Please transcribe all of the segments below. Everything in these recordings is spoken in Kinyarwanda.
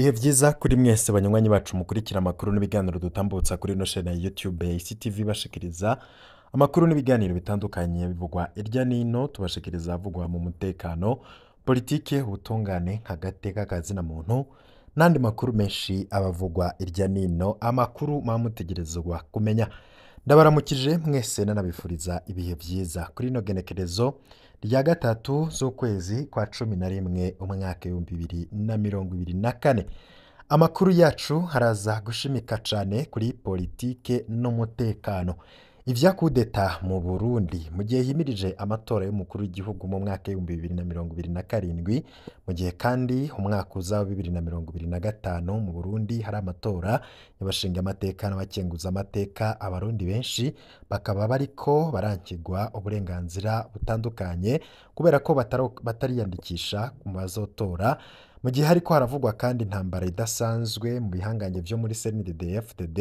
bihe byiza kuri mwese banywanyi bacu mukurikira amakuru n'ibiganiro dutambutsa kuri ino shene ya yutube ya bashikiriza amakuru n'ibiganiro bitandukanye bivugwa hirya n'ino tubashikiriza avugwa mu mutekano politiki ubutungane nk'agateka kazina muntu n'andi makuru menshi abavugwa hirya n'ino amakuru muba kumenya ndabaramukije mwese nanabifuriza ibihe byiza kuri ino genekerezo rya gatatu z'ukwezi kwa cumi na rimwe umwaka ibihumbi bibiri na mirongo ibiri na kane amakuru yacu haraza gushimika cyane kuri politike n'umutekano ivya kudeta mu Burundi mu gihe himirije amatora y'umukuru w'igihugu mu mwaka w'ibihumbi bibiri na mirongo ibiri na karindwi mu gihe kandi umwaka uza wa bibiri na mirongo ibiri na gatanu mu Burundi hari amatora y'abashinga amateka n'abakenguza amateka abarundi benshi bakaba bariko barankigwa uburenganzira butandukanye kubera ko batariyandikisha mu bazotora mu gihe ariko haravugwa kandi intambara idasanzwe mu bihangange byo muri CNDD-FDD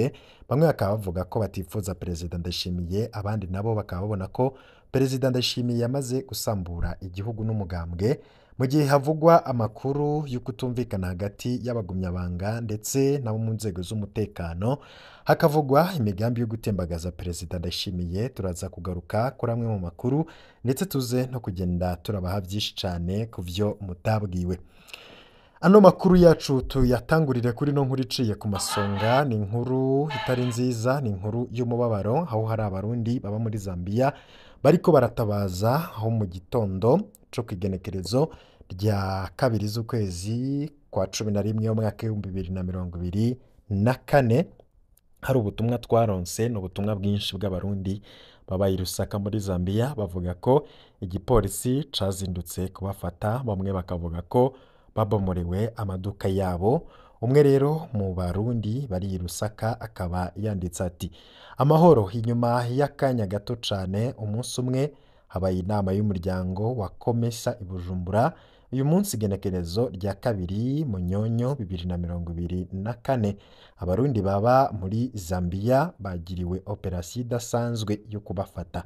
bamwe bakaba bavuga ko batifuza perezida ndashimiye abandi nabo bakaba babona ko perezida ndashimiye yamaze gusambura igihugu n'umugambwe mu gihe havugwa amakuru y'ukutumvikana hagati y'abagumyabanga ndetse n'abo mu nzego z'umutekano hakavugwa imigambi yo gutembagaza perezida ndashimiye turaza kugaruka kuri amwe mu makuru ndetse tuze no kugenda turabaha byinshi cyane ku byo mutabwiwe ano makuru yacu tuyatangurire kuri no nkuru iciye ku masonga ni inkuru itari nziza ni inkuru y'umubabaro aho hari abarundi baba muri zambia bariko baratabaza aho mu gitondo cyo ku igenekerezo rya kabiri z'ukwezi kwa cumi na rimwe umwaka w'ibihumbi bibiri na mirongo ibiri na kane hari ubutumwa twaronse ni ubutumwa bwinshi bw'abarundi babaye irusaka muri zambia bavuga ko igipolisi cyazindutse kubafata bamwe bakavuga ko babomorewe amaduka yabo, umwe rero mu barundi bari i Lusaka akaba yanditse ati amahoro, inyuma y'akanya gato cyane umunsi umwe habaye inama y'umuryango wa Komesa i Bujumbura, uyu munsi igenekerezo rya kabiri mu nyonyo bibiri na mirongo ibiri na kane, abarundi baba muri Zambia bagiriwe operasiyo idasanzwe yo kubafata,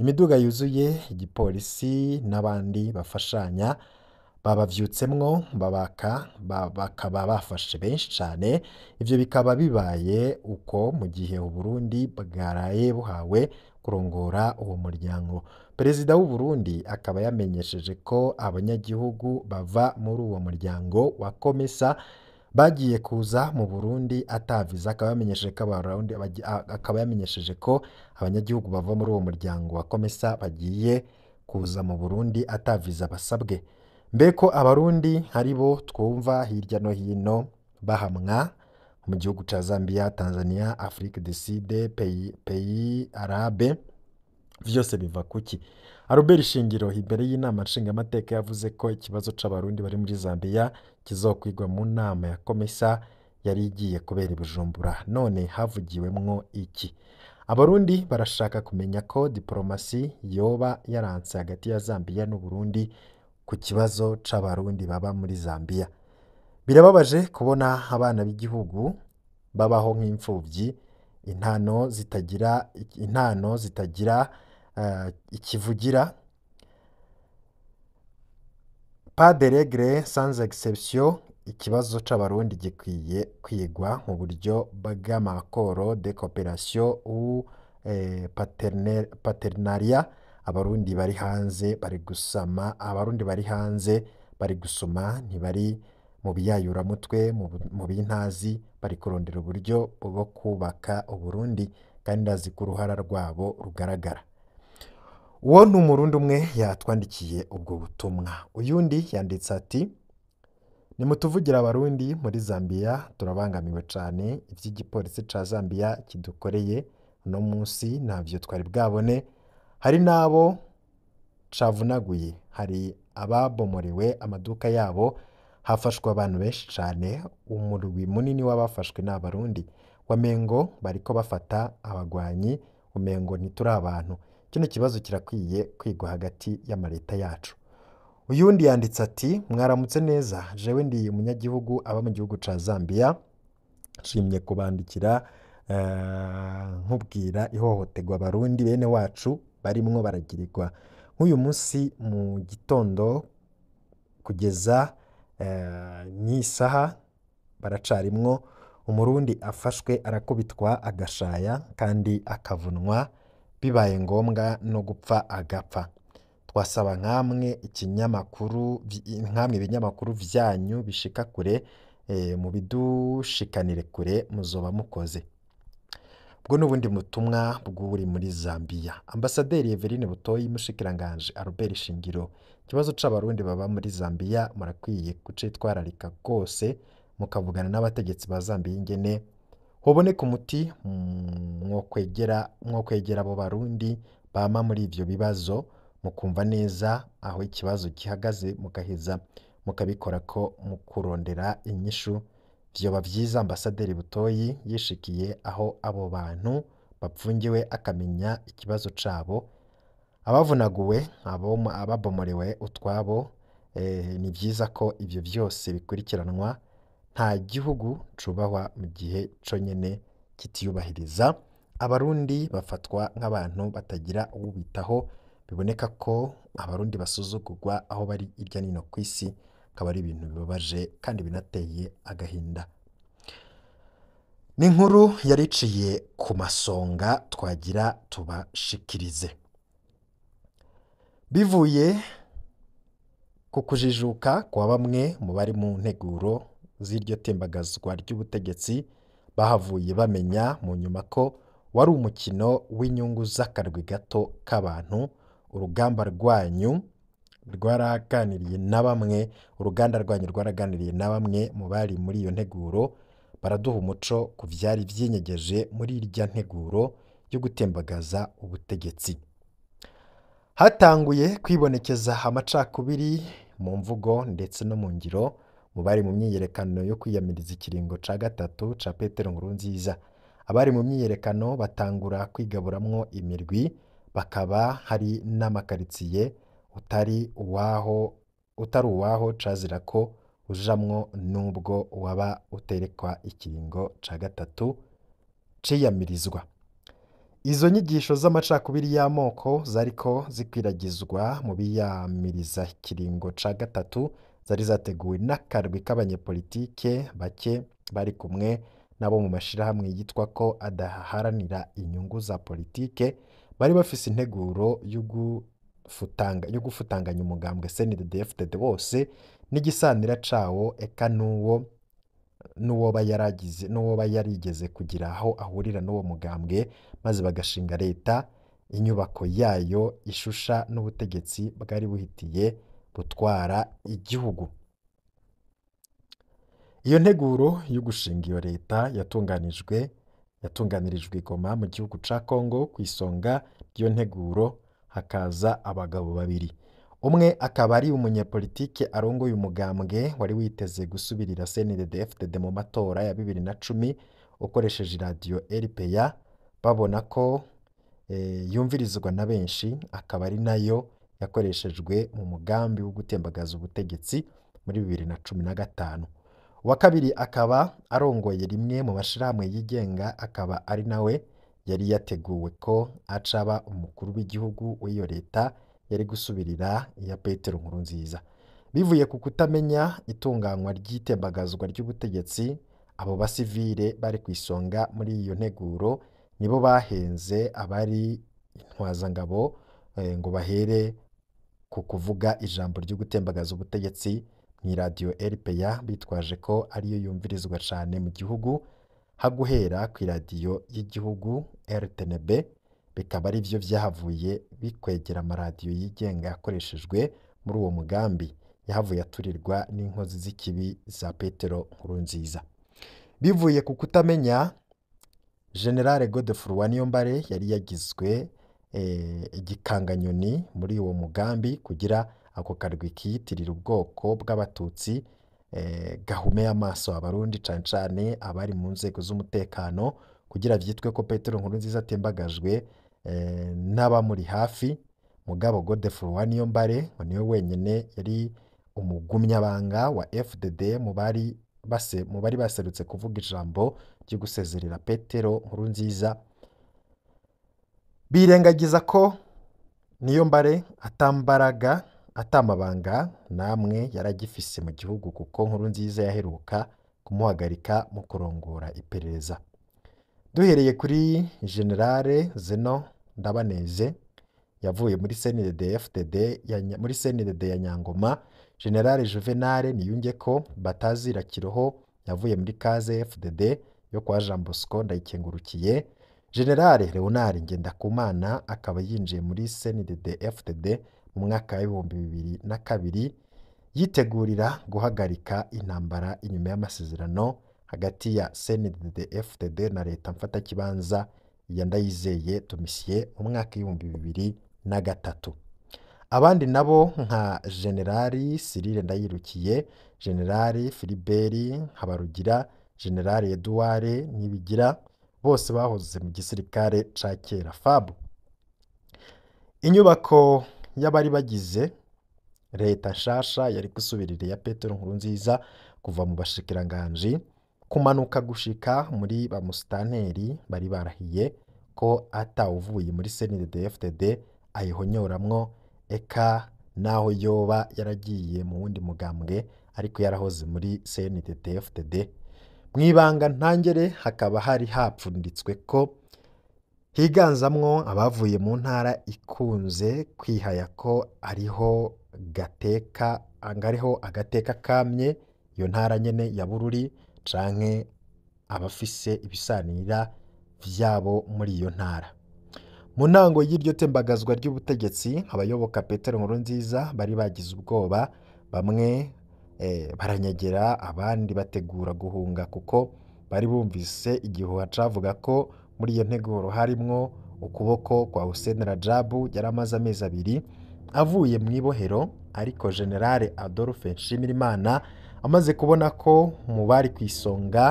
imiduga yuzuye, igipolisi n'abandi bafashanya. bababyutsemwo babaka bakaba bafashe benshi cyane ibyo bikaba bibaye uko mu gihe Uburundi bwaraye buhawe kurongora uwo muryango perezida w'u Burundi akaba yamenyesheje ko abanyagihugu bava muri uwo muryango wa komesa bagiye kuza mu Burundi ataviza akaba yamenyesheje ko abanyagihugu bava muri uwo muryango wa komesa bagiye kuza mu Burundi ataviza basabwe mbeko abarundi ari bo twumva hirya no hino bahamwa mu gihugu cya zambia tanzania afurike deside peyi arabe byose biva kuki Albert shingiro imbere y'inama nshingamateka yavuze ko ikibazo cy'abarundi bari muri zambia kizokwigwa mu nama ya komisa yari igiye kubera bujumbura none havugiwemwo iki abarundi barashaka kumenya ko diporomasi yoba yaranze hagati ya zambia n'uburundi ku kibazo cy'abarundi baba muri Zambia birababaje kubona abana b'igihugu babaho nk'imfubyi intano zitagira intano zitagira eh, ikivugira paderegre sans exception ikibazo cy'abarundi gikwiye kwigwa mu buryo bw'amakoro de coperation ou eh, paternaria abarundi bari hanze bari gusama abarundi bari hanze bari gusoma ntibari mu biyayuramutwe mu bintazi bari kurondera uburyo bwo kubaka uburundi kandi ndazi ko uruhara rwabo rugaragara uwo ni umurundi umwe yatwandikiye ubwo butumwa uyundi yanditse ati ni abarundi muri zambia turabangamiwe cyane iby'igipolisi cya zambia kidukoreye uno munsi ntabyo twari bwabone hari n'abo cavunaguye hari ababomorewe amaduka yabo hafashwe abantu benshi cyane umurwi munini w'abafashwe ni wamengo bariko bafata abagwanyi umengo ntituri abantu kino kibazo kirakwiye kwigwa hagati y'amaleta yacu uyundi yanditse ati mwaramutse neza jewe ndi umunyagihugu aba mu gihugu cya zambia nshimye kubandikira eh, nkubwira ihohoterwa abarundi bene wacu barimwo baragirirwa nk'uyu munsi mu gitondo kugeza eh, n'isaha baracarimwo umurundi afashwe arakubitwa agashaya kandi akavunwa bibaye ngombwa no gupfa agapfa twasaba nk'amwe ikinyamakuru nk'amwe ibinyamakuru byanyu bishika kure eh, mu bidushikanire kure muzoba mukoze. Ubwo ni ubundi butumwa bw'uri muri Zambia. Ambasaderi Eveline Butoyi, Mushikiranganji Albert Shingiro. Ikibazo c'abarundi baba muri Zambia murakwiye kucitwararika rwose mukavugana n'abategetsi ba Zambia ingene hoboneka umuti mm, mwokwegera kwegera abo barundi bama muri ibyo bibazo mukumva neza aho ikibazo gihagaze mugaheza mukabikora ko kurondera inyishu Byoba byiza Ambasaderi Butoyi yishikiye aho abo bantu bapfungiwe akamenya ikibazo cabo, abavunaguwe, ababomorewe utwabo, eh, ni byiza ko ibyo byose bikurikiranwa, nta gihugu cyubahwa mu gihe co kitiyubahiriza, Abarundi bafatwa nk'abantu batagira uwubitaho, biboneka ko Abarundi basuzugurwa aho bari hirya no ku isi, akaba ari ibintu bibabaje kandi binateye agahinda ni inkuru yari ku masonga twagira tubashikirize bivuye ku kujijuka kwa bamwe mu bari mu nteguro z'iryo tembagazwa ry'ubutegetsi bahavuye bamenya mu nyuma ko wari umukino w'inyungu z'akarwi gato k'abantu urugamba rwanyu rwaraganiriye na bamwe uruganda rwanyu rwaraganiriye na bamwe mu bari muri iyo nteguro baraduha umuco ku byari byinyegeje muri irya nteguro yo gutembagaza ubutegetsi hatanguye kwibonekeza amacakubiri mu mvugo ndetse no mu ngiro mu bari mu myiyerekano yo kwiyamiriza ikiringo cya gatatu cya Petero Nkurunziza abari mu myiyerekano batangura kwigaburamwo imirwi bakaba hari n'amakaritsiye utari uwaho utari uwaho cazira ko ujamwo n'ubwo waba uterekwa ikiringo ca gatatu ciyamirizwa izo nyigisho z'amacakubiri y'amoko zariko zikwiragizwa mu biyamiriza ikiringo ca gatatu zari zateguwe n'akarwi k'abanyepolitike bake bari kumwe n'abo mu mashirahamwe yitwa ko adaharanira inyungu za politike bari bafise integuro yo gufutanganya umugambwe snddfdd wose n'igisanira cawo eka n'uwo n'uwoba yarigeze kugira aho ahurira n'uwo mugambwe maze bagashinga leta inyubako yayo ishusha n'ubutegetsi bwari buhitiye butwara igihugu iyo nteguro yo gushinga iyo leta yatunganijwe yatunganirijwe igoma mu gihugu cya congo ku isonga ry'iyo nteguro hakaza abagabo babiri umwe akaba ari umunyepolitike arongoye umugambwe wari witeze gusubirira CNDD-FDD mu matora ya bibiri na cumi ukoresheje radiyo RPA babona ko eh, yumvirizwa na benshi akaba ari nayo yakoreshejwe mu mugambi wo gutembagaza ubutegetsi muri bibiri na cumi na gatanu wa kabiri akaba arongoye rimwe mu mashyirahamwe yigenga akaba ari nawe yari yateguwe ko acaba umukuru w'igihugu w'iyo leta yari gusubirira iya Petero Nkuru nziza. Bivuye ku kutamenya itunganywa ry'itembagazwa ry'ubutegetsi, abo basivire bari ku isonga muri iyo nteguro nibo bahenze abari intwazangabo eh, ngo bahere ku kuvuga ijambo ryo gutembagaza ubutegetsi mu iradiyo RPA bitwaje ko ariyo yumvirizwa cyane mu gihugu nka guhera ku iradiyo y'igihugu RTNB, bikaba ari byo byahavuye bikwegera amaradiyo yigenga yakoreshejwe muri uwo mugambi, yahavuye aturirwa n'inkozi z'ikibi za Petero Nkurunziza. Bivuye ku kutamenya General Godefroid Waniyombare yari yagizwe eh, igikanganyoni muri uwo mugambi kugira ako karwi kiyitirira ubwoko bw'abatutsi Eh, Gahume y'amaso abarundi cyane cyane abari mu nzego z'umutekano kugira byitwe ko Petero Nkuru nziza atembagajwe eh, n'abamuri hafi mugabo Godefroid Uwaniyombare ngo niwe wenyine yari umugumyabanga wa FDD mu bari mu bari baserutse kuvuga ijambo ryo gusezerera Petero Nkuru nziza birengagiza ko niyo mbare atambaraga Atamabanga n'amwe yari mu gihugu kuko Nkurunziza yaheruka kumuhagarika mu kurongora iperereza duhereye kuri generale Zeno Ndabaneze yavuye muri CNDD FDD muri CNDD ya Nyangoma generale Juvenal Niyungeko Batazira Kiroho yavuye muri kaze FDD yo kwa Jean Bosco ndayikengurukiye generale Leonard Ngendakumana akaba yinjiye muri CNDD FDD mu mwaka w'ibihumbi bibiri na kabiri yitegurira guhagarika intambara inyuma y'amasezerano hagati ya CNDD-FDD na leta mfatakibanza ya Ndayizeye Domitien mu mwaka w'ibihumbi bibiri na gatatu abandi nabo nka generali Cyril Ndayirukiye generali Philibert Habarugira generali Edouard Nibigira bose bahoze mu gisirikare cya kera fabu inyubako y'abari bagize leta nshasha yari gusubirira iya Petero nziza kuva mu bashikiranganji kumanuka gushika muri ba musitanteri bari barahiye ko atawuvuye muri CNDD-FDD ayihonyoramwo eka naho yoba yaragiye mu wundi mugambwe ariko yarahoze muri CNDD-FDD mu ibanga ntangere hakaba hari hapfunditswe ko higanzamwo abavuye mu ntara ikunze kwihaya ko ariho gateka ngo ariho agateka kamye iyo ntara nyine ya bururi canke abafise ibisanira vyabo muri iyo ntara mu ntango y'iryo tembagazwa ry'ubutegetsi abayoboka petero Nkuru nziza bari bagize ubwoba bamwe eh, baranyagera abandi bategura guhunga kuko bari bumvise igihuha cavuga ko muri iyo nteguro harimwo ukuboko kwa Hussein Rajab yari amaze amezi abiri avuye mu ibohero ariko generale Adolphe Nshimirimana amaze kubona ko mu bari ku isonga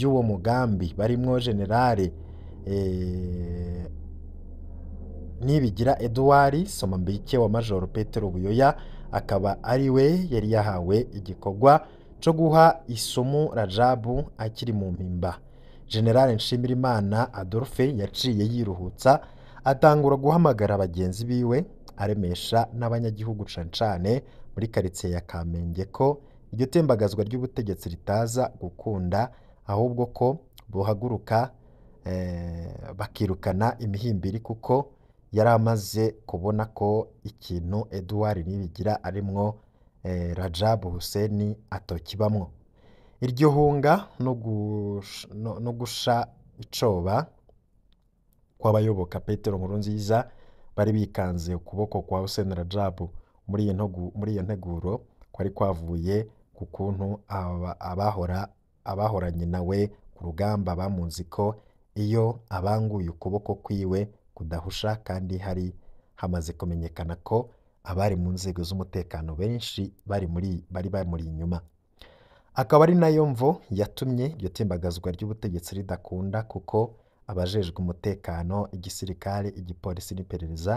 y'uwo mugambi barimwo generale eh, nibigira Edouard Somambike wa majoro Petero Buyoya akaba ari we yari yahawe igikorwa cyo guha isomo Rajabu akiri mu mpimba General Nshimirimana Adolphe yaciye yiruhutsa atangura guhamagara bagenzi biwe aremesha n'abanyagihugu canecane muri karitsiye ya Kamenge ko iryo tembagazwa ry'ubutegetsi ritaza gukunda ahubwo ko buhaguruka eh, bakirukana imihimbiri kuko yari amaze kubona ko ikintu Edouard Nibigira arimwo eh, Rajabu Hussein atokibamwo. iryo hunga no gusha icoba kw'abayoboka petero nkuru nziza bari bikanze ukuboko kwa Hussein Rajabu muri iyo nteguro kwari kwavuye ku kuntu abahoranye nawe ku rugamba bamunzi ko iyo abanguye ukuboko kwiwe kudahusha kandi hari hamaze kumenyekana ko abari mu nzego z'umutekano benshi bari bari muri inyuma akaba ari nayo mvo yatumye iryo tsimbagazwa ry'ubutegetsi ridakunda kuko abajejwe umutekano, igisirikare, igipolisi n'iperereza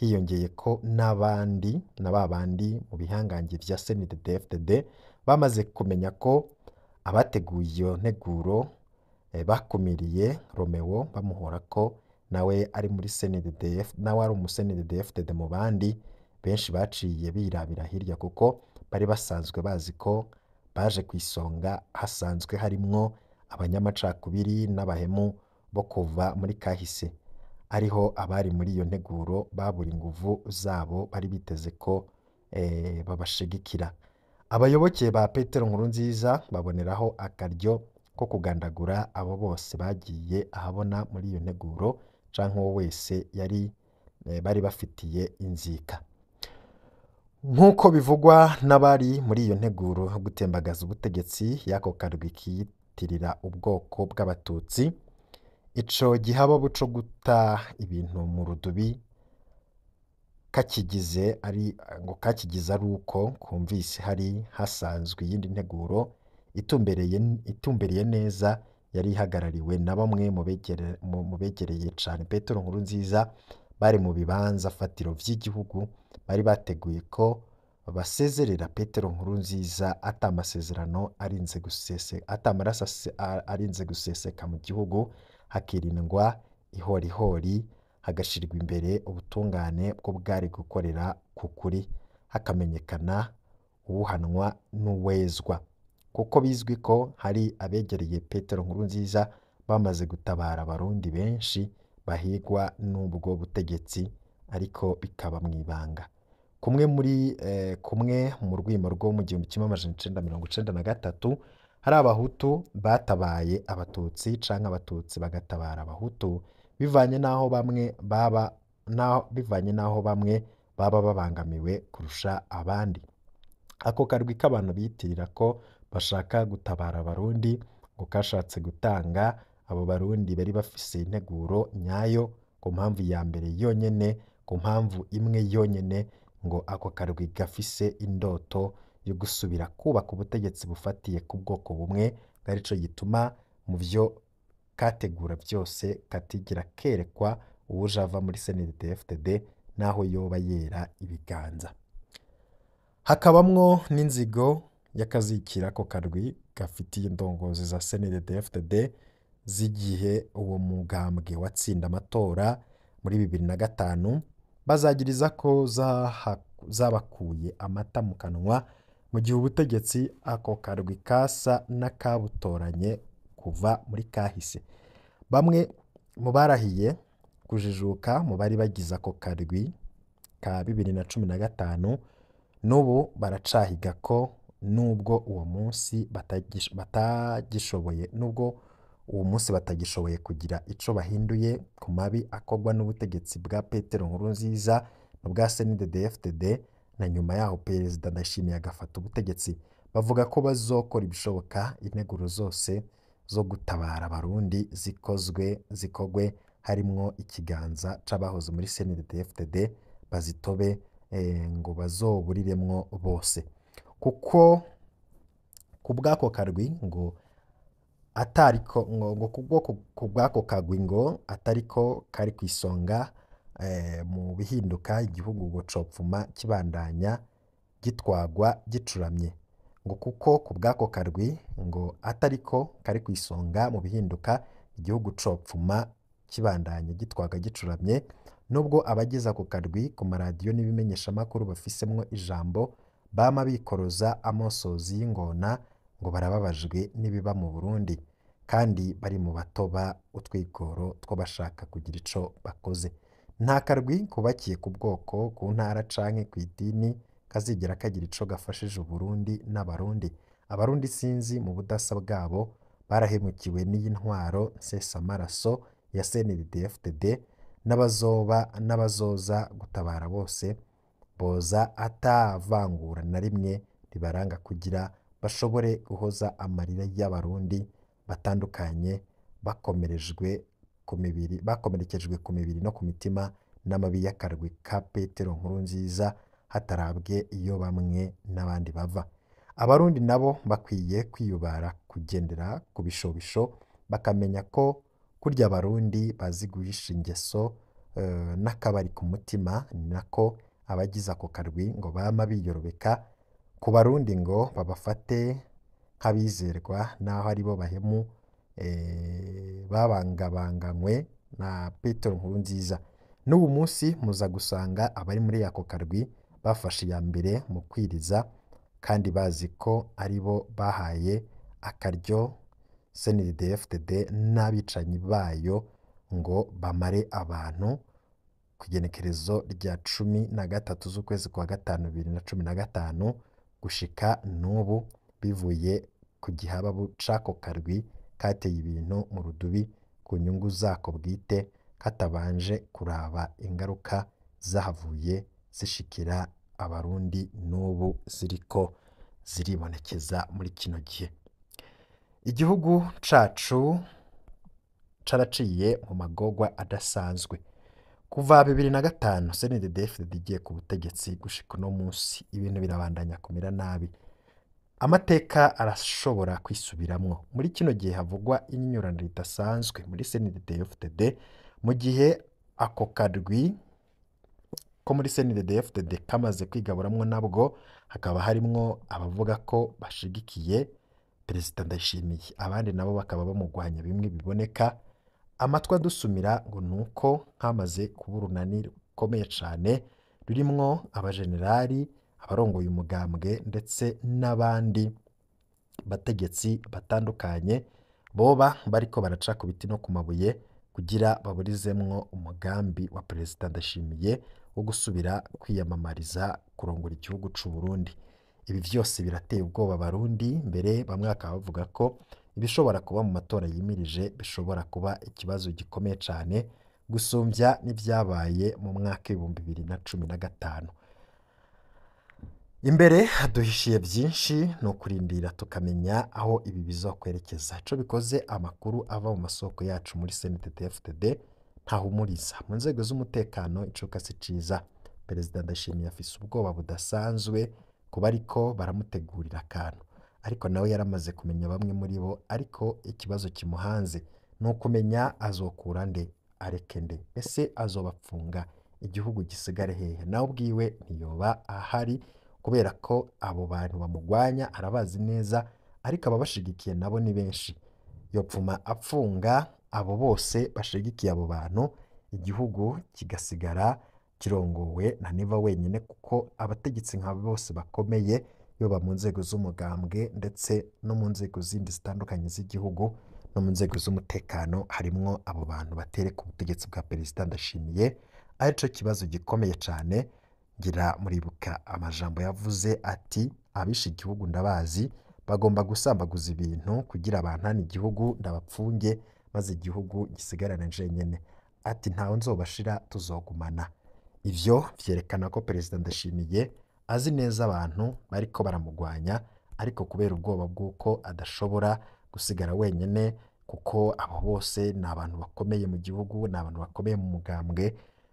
hiyongeye ko n'abandi na ba bandi mu bihangange bya CNDD-FDD bamaze kumenya ko abateguye iyo nteguro eh, bakumiriye Romeo bamuhora ko nawe ari muri CNDD-FDD nawe ari umu CNDD-FDD mu bandi, benshi baciye birabira hirya kuko bari basanzwe bazi ko baje ku isonga hasanzwe harimo abanyamacakubiri n'abahemu bo kuva muri kahise, ariho abari muri iyo nteguro babura inguvu zabo bari biteze ko eh, babashigikira. Abayoboke ba Petero Nkuru nziza baboneraho akaryo ko kugandagura abo bose bagiye ahabona muri iyo nteguro cyangwa wese yari eh, bari bafitiye inzika. nk'uko bivugwa n'abari muri iyo nteguro gutembagaza ubutegetsi y'ako karwi kiyitirira ubwoko bw'abatutsi ico gihaba buco guta ibintu mu rudubi kakigize ari ngo kakigize ari uko kumvise hari hasanzwe iyindi nteguro itumbereye itumbereye neza yari ihagarariwe na bamwe mu begereye cane Petero nziza, bari mu bibanza fatiro by'igihugu bari bateguye ko basezerera Petero Nkuru nziza ata amasezerano arinze guseseka ata amaraso arinze guseseka mu gihugu hakirindwa ihorihori hagashyirwa imbere ubutungane bwo bwari gukorera ku kuri hakamenyekana uhanwa n'uwezwa kuko bizwi ko hari abegereye Petero Nkuru nziza bamaze gutabara abarundi benshi bahigwa n'ubwo butegetsi ariko bikaba mu ibanga kumwe muri eh, kumwe mu rwimo rwo mu gihumbi kimwe amajana icenda mirongo icenda na gatatu hari abahutu batabaye abatutsi cyangwa abatutsi bagatabara abahutu bivanye n'aho bamwe baba bivanye n'aho bamwe baba babangamiwe kurusha abandi ako karwi k'abantu biyitirira ko bashaka gutabara abarundi ngo kashatse gutanga abo barundi bari bafise integuro nyayo ku mpamvu ya mbere yonyene ku mpamvu imwe yonyene ngo ako karwi gafise indoto yo gusubira kubaka ubutegetsi bufatiye ku bwoko bumwe arico gituma mu byo kategura vyose katigera kerekwa uwuja ava muri CNDD-FDD naho yoba yera ibiganza hakabamwo n'inzigo y'akazikira ko karwi gafitiye indongozi za CNDD-FDD z'igihe uwo mugambwe watsinda amatora muri bibiri na gatanu bazagiriza ko zabakuye amata mu kanwa mu gihe ubutegetsi ako karwi kasa n'akabutoranye kuva muri kahise bamwe mu barahiye kujijuka mu bari bagize ako karwi ka bibiri na cumi na gatanu n'ubu baracahiga ko nubwo uwo munsi batagishoboye nubwo uwo munsi batagishoboye kugira ico bahinduye ku mabi akorwa n'ubutegetsi bwa Petero Nkurunziza n'ubwa CNDD-FDD na nyuma yaho Perezida Ndayishimiye agafata ubutegetsi bavuga ko bazokora ibishoboka integuro zose zo gutabara abarundi zikozwe zikogwe harimwo ikiganza c'abahoze muri cndd bazitobe eh, ngo bazoburiremwo bose kuko ku bw'ako karwi ngo atari ko ku bw'ako kagwi ngo atari ko kari ku isonga eh, mu bihinduka igihugu copfuma kibandanya gitwagwa gicuramye ngo kuko ku bw'ako karwi ngo atari ko kari ku isonga mu bihinduka igihugu copfuma kibandanya gitwaga gicuramye nubwo abagize ako karwi ku maradiyo n'ibimenyeshamakuru bafisemo ijambo bama bikoroza amosozi y'ingona ngo barababajwe n'ibiba mu Burundi kandi bari mu batoba utwigoro two bashaka kugira icyo bakoze nta karwi kubakiye ku bwoko ku ntara canke idini kazigera kagira ico gafashije Uburundi n'abarundi abarundi sinzi mu budasa bwabo barahemukiwe n'iyi ntwaro nsesamaraso ya cndd n'abazoba n'abazoza gutabara bose boza atavangura na rimwe ribaranga kugira bashobore guhoza amarira y'Abarundi batandukanye bakomerejwe ku mibiri bakomerekejwe ku mibiri no ku mitima n'amabi y'akarwi ka Petero Nkuru nziza hatarabwe iyo bamwe n'abandi bava abarundi nabo bakwiye kwiyubara kugendera ku bishobisho bakamenya ko kurya abarundi bazi guhisha ingeso eh, n'akabari ku mutima ni nako abagize ako karwi ngo bama biyorobeka ku barundi ngo babafate nk'abizerwa n'aho ari bo bahemu eh, babangabanganywe na petero nziza n'ubu munsi muza gusanga abari muri ako karwi bafashe iya mbere mu kwiriza kandi bazi ko ari bo bahaye akaryo snidfdd n'abicanyi bayo ngo bamare abantu ku igenekerezo rya cumi na gatatu z'ukwezi kwa gatanu bibiri na cumi na gatanu gushika n'ubu bivuye ku gihababu c'ako karwi kateye ibintu mu rudubi ku nyungu zako bwite katabanje kuraba ingaruka zahavuye zishikira abarundi n'ubu ziriko ziribonekeza muri kino gihe igihugu cacu caraciye mu magorwa adasanzwe. Kuva bibiri na gatanu CNDD-FDD igiye ku butegetsi gushika uno munsi ibintu birabandanya kumera nabi. Amateka arashobora kwisubiramo Muri kino gihe havugwa inyiturano ridasanzwe muri CNDD-FDD mu gihe ako karwi ko muri CNDD-FDD kamaze kwigaburamwo nabwo hakaba harimo abavuga ko bashigikiye Perezida Ndayishimiye abandi nabo bakaba bamurwanya bimwe biboneka. amatwi adusumira ngo ni uko hamaze kuba urunani rukomeye cyane rurimwo abajenerali, abarongoye umugambwe ndetse n'abandi bategetsi batandukanye boba bariko baraca ku biti no ku mabuye kugira baburizemwo umugambi wa Perezida Ndashimiye wo gusubira kwiyamamariza kurongora igihugu cy’u Burundi. Ibi byose birateye ubwoba abarundi, mbere bamwe bakaba bavuga ko ibishobora kuba mu matora yimirije bishobora kuba ikibazo gikomeye cyane gusumbya n'ibyabaye mu mwaka w'ibihumbi bibiri na cumi na gatanu imbere haduhishiye byinshi ni ukurindira tukamenya aho ibi bizakwerekeza icyo bikoze amakuru ava mu masoko yacu muri cntfd ntahumuriza mu nzego z'umutekano incuka si ciza perezida ndashimiye afise ubwoba budasanzwe kuba ariko baramutegurira akantu ariko nawe yaramaze kumenya bamwe muri bo ariko ikibazo kimuhanze ni ukumenya azokura nde areke nde ese azobapfunga igihugu gisigare hehe nawe ubwiwe ntiyoba ahari kubera ko abo bantu bamugwanya arabazi neza ariko ababashigikiye nabo ni benshi yopfuma apfunga abo bose bashigikiye abo bantu igihugu kigasigara kirongowe na niba wenyine kuko abategetsi nka bose bakomeye yaba mu nzego z'umugambwe ndetse no mu nzego zindi zitandukanye z'igihugu no mu nzego z'umutekano harimo abo bantu batereka ubutegetsi bwa perezida ndashimiye ari kibazo gikomeye cyane ngira muribuka amajambo yavuze ati abishe igihugu ndabazi bagomba gusambaguza ibintu kugira abantu igihugu ndabapfunge maze igihugu gisigarane jenyine ati ntawe nzobashira tuzogumana ibyo byerekana ko perezida ndashimiye azi neza abantu bariko baramugwanya ariko kubera ubwoba bw'uko adashobora gusigara wenyine kuko abo bose ni abantu bakomeye mu gihugu, ni abantu bakomeye mu mugambwe,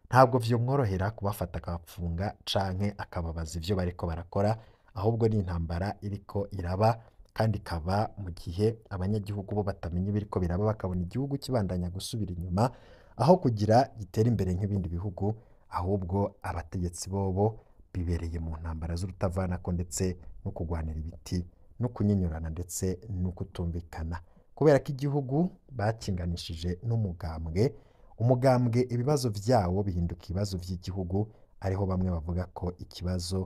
ntabwo vyomworohera kubafata akabafunga canke akababaza ivyo bariko barakora, ahubwo ni intambara iriko iraba kandi ikaba mu gihe abanyagihugu bo batamenya ibiriko biraba bakabona igihugu kibandanya gusubira inyuma, aho kugira gitera imbere nk'ibindi bihugu, ahubwo abategetsi bobo bibereye mu ntambara ko ndetse no kugwanira ibiti no kunyinyurana ndetse no kutumvikana kubera ko igihugu bakinganishije n'umugambwe umugambwe ibibazo byawo bihinduka ibibazo by'igihugu ariho bamwe bavuga ko ikibazo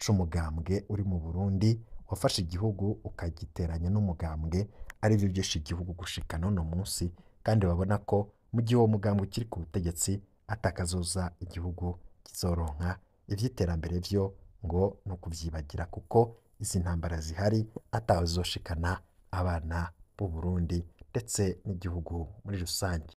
c'umugambwe uri mu Burundi wafashe igihugu ukagiteranya n'umugambwe aribyo byishe igihugu gushika n'uno munsi kandi babona ko mu gihe uwo mugambwe ukiri ku butegetsi atakazoza igihugu kizoronka iby'iterambere byo ngo ni ukubyibagira kuko izi ntambara zihari atazoshikana abana b'u Burundi ndetse n'igihugu muri rusange.